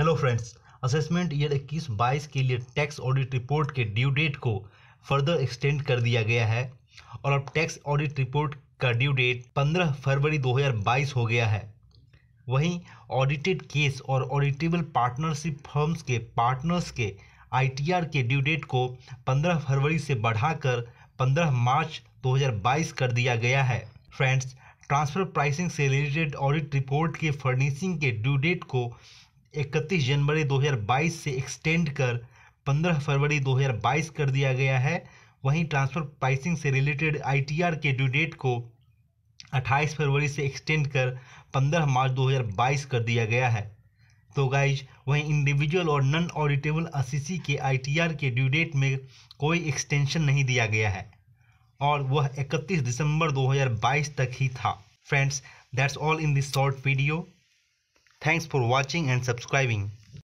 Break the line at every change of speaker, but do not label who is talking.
Hello friends assessment year 21 बाईस के लिए टैक्स ऑडिट रिपोर्ट के ड्यू डेट को फर्दर एक्सटेंड कर दिया गया है और अब टैक्स ऑडिट रिपोर्ट का ड्यू डेट 15 फरवरी 2022 हो गया है वहीं ऑडिटेड केस और ऑडिटेबल पार्टनरशिप फर्म्स के पार्टनर्स के आईटीआर के ड्यू डेट को 15 फरवरी से बढ़ाकर 15 मार्च 2022 कर दिया गया है फ्रेंड्स ट्रांसफर प्राइसिंग से रिलेटेड ऑडिट रिपोर्ट के फर्निशिंग के ड्यू डेट को 31 जनवरी 2022 से एक्सटेंड कर 15 फरवरी 2022 कर दिया गया है वहीं ट्रांसफर प्राइसिंग से रिलेटेड आईटीआर के ड्यू डेट को 28 फरवरी से एक्सटेंड कर 15 मार्च 2022 कर दिया गया है तो गाइज वहीं इंडिविजुअल और नन ऑडिटेबल असी के आईटीआर के ड्यू डेट में कोई एक्सटेंशन नहीं दिया गया है और वह 31 दिसंबर 2022 तक ही था friends that's all in this short video Thanks for watching and subscribing.